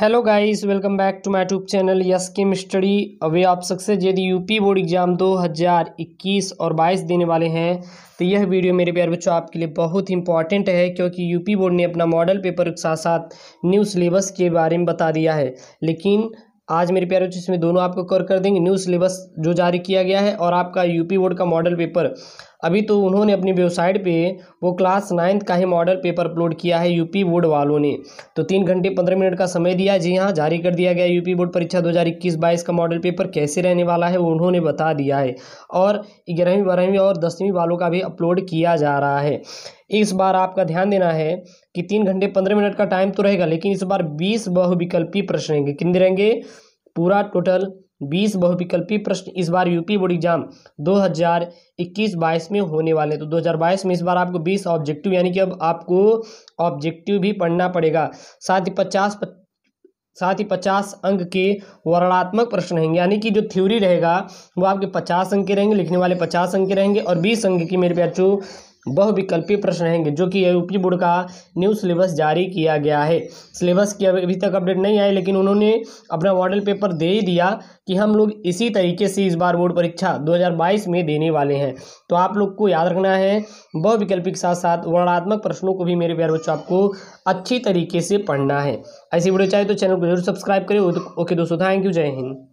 hello guys welcome back to my tube channel yes Kim study अभी आप सबसे यदि यूपी बोर्ड एग्ज़ाम 2021 और 22 देने वाले हैं तो यह वीडियो मेरे प्यार बच्चों आपके लिए बहुत इंपॉर्टेंट है क्योंकि यूपी बोर्ड ने अपना मॉडल पेपर के साथ साथ न्यू सिलेबस के बारे में बता दिया है लेकिन आज मेरे प्यारे बच्चों इसमें दोनों आपको कवर कर देंगे न्यू सिलेबस जो जारी किया गया है और आपका यूपी बोर्ड का मॉडल पेपर अभी तो उन्होंने अपनी वेबसाइट पे वो क्लास नाइन्थ का ही मॉडल पेपर अपलोड किया है यूपी बोर्ड वालों ने तो तीन घंटे पंद्रह मिनट का समय दिया जी हाँ जारी कर दिया गया यूपी बोर्ड परीक्षा दो इक्कीस बाईस का मॉडल पेपर कैसे रहने वाला है वो उन्होंने बता दिया है और ग्यारहवीं बारहवीं और दसवीं वालों का भी अपलोड किया जा रहा है इस बार आपका ध्यान देना है कि तीन घंटे पंद्रह मिनट का टाइम तो रहेगा लेकिन इस बार बीस बहुविकल्पी प्रश्न रहेंगे कितने रहेंगे पूरा टोटल बीस बहुविकल्पी प्रश्न इस बार यूपी बोर्ड एग्जाम 2021-22 में होने वाले हैं तो 2022 में इस बार आपको बीस ऑब्जेक्टिव यानी कि अब आपको ऑब्जेक्टिव भी पढ़ना पड़ेगा साथ ही 50 साथ ही पचास अंक के वर्णात्मक प्रश्न रहेंगे यानी कि जो थ्योरी रहेगा वो आपके पचास अंक के रहेंगे लिखने वाले पचास अंक के रहेंगे और बीस अंक की मेरे बच्चों बहुविकल्पी प्रश्न रहेंगे जो कि यूपी बोर्ड का न्यू सिलेबस जारी किया गया है सिलेबस की अभी तक अपडेट नहीं आई लेकिन उन्होंने अपना मॉडल पेपर दे ही दिया कि हम लोग इसी तरीके से इस बार बोर्ड परीक्षा 2022 में देने वाले हैं तो आप लोग को याद रखना है बहुविकल्पी के साथ साथ वर्णात्मक प्रश्नों को भी मेरे प्यार बच्चों आपको अच्छी तरीके से पढ़ना है ऐसी वीडियो चाहे तो चैनल को जरूर सब्सक्राइब करें ओके दोस्तों थैंक यू जय हिंद